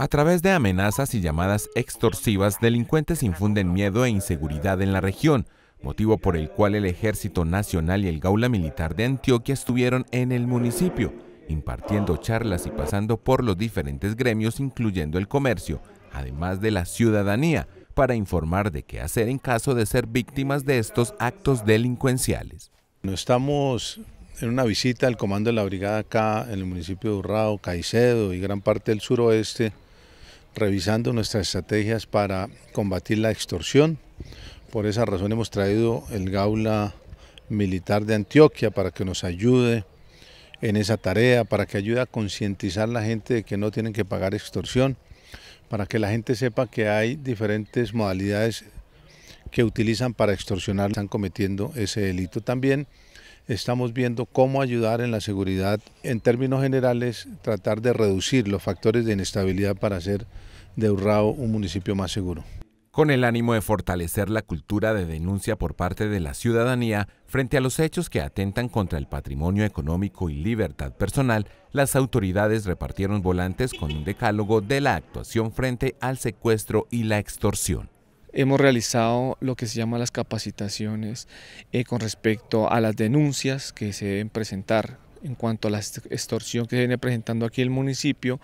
A través de amenazas y llamadas extorsivas, delincuentes infunden miedo e inseguridad en la región, motivo por el cual el Ejército Nacional y el Gaula Militar de Antioquia estuvieron en el municipio, impartiendo charlas y pasando por los diferentes gremios, incluyendo el comercio, además de la ciudadanía, para informar de qué hacer en caso de ser víctimas de estos actos delincuenciales. Estamos en una visita al comando de la brigada acá en el municipio de Urrao, Caicedo y gran parte del suroeste, revisando nuestras estrategias para combatir la extorsión. Por esa razón hemos traído el Gaula Militar de Antioquia para que nos ayude en esa tarea, para que ayude a concientizar a la gente de que no tienen que pagar extorsión, para que la gente sepa que hay diferentes modalidades que utilizan para extorsionar, están cometiendo ese delito. También estamos viendo cómo ayudar en la seguridad, en términos generales, tratar de reducir los factores de inestabilidad para hacer de Urrao un municipio más seguro. Con el ánimo de fortalecer la cultura de denuncia por parte de la ciudadanía frente a los hechos que atentan contra el patrimonio económico y libertad personal, las autoridades repartieron volantes con un decálogo de la actuación frente al secuestro y la extorsión. Hemos realizado lo que se llama las capacitaciones eh, con respecto a las denuncias que se deben presentar en cuanto a la extorsión que se viene presentando aquí el municipio,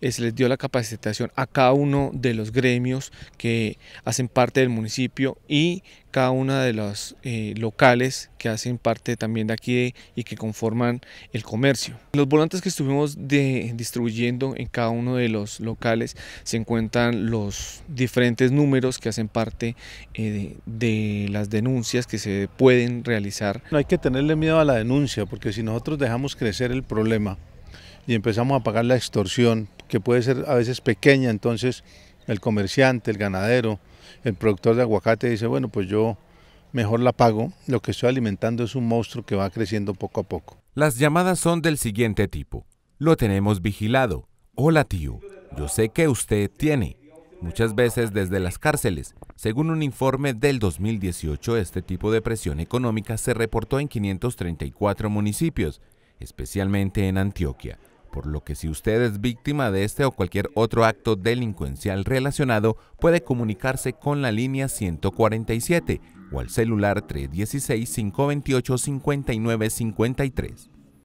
eh, se les dio la capacitación a cada uno de los gremios que hacen parte del municipio y cada una de los eh, locales que hacen parte también de aquí y que conforman el comercio. Los volantes que estuvimos distribuyendo en cada uno de los locales se encuentran los diferentes números que hacen parte eh, de, las denuncias que se pueden realizar. No hay que tenerle miedo a la denuncia porque si nosotros dejamos crecer el problema y empezamos a pagar la extorsión que puede ser a veces pequeña, entonces el comerciante, el ganadero, el productor de aguacate dice, bueno, pues yo mejor la pago, lo que estoy alimentando es un monstruo que va creciendo poco a poco. Las llamadas son del siguiente tipo. Lo tenemos vigilado. Hola tío, yo sé que usted tiene. Muchas veces desde las cárceles. Según un informe del 2018, este tipo de presión económica se reportó en 534 municipios, especialmente en Antioquia por lo que si usted es víctima de este o cualquier otro acto delincuencial relacionado, puede comunicarse con la línea 147 o al celular 316-528-5953.